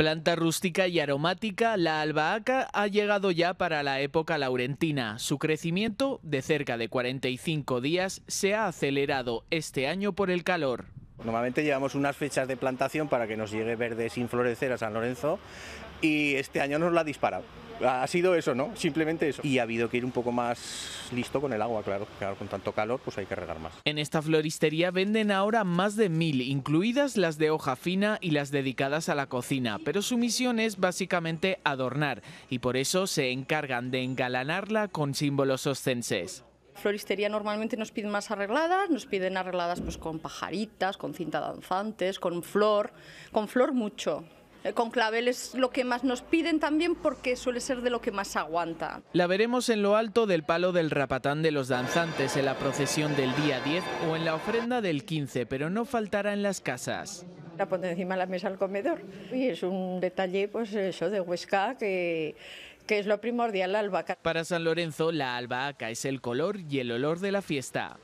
Planta rústica y aromática, la albahaca ha llegado ya para la época laurentina. Su crecimiento, de cerca de 45 días, se ha acelerado este año por el calor. Normalmente llevamos unas fechas de plantación para que nos llegue verde sin florecer a San Lorenzo y este año nos la ha disparado ha sido eso, ¿no? Simplemente eso. Y ha habido que ir un poco más listo con el agua, claro. Claro, con tanto calor, pues hay que regar más. En esta floristería venden ahora más de mil, incluidas las de hoja fina y las dedicadas a la cocina, pero su misión es básicamente adornar y por eso se encargan de engalanarla con símbolos ostenses floristería normalmente nos piden más arregladas, nos piden arregladas pues con pajaritas, con cinta danzantes, con flor, con flor mucho, eh, con clavel es lo que más nos piden también porque suele ser de lo que más aguanta. La veremos en lo alto del palo del rapatán de los danzantes, en la procesión del día 10 o en la ofrenda del 15, pero no faltará en las casas. La ponen encima de la mesa al comedor y es un detalle, pues eso, de Huesca que que es lo primordial la albahaca. Para San Lorenzo, la albahaca es el color y el olor de la fiesta.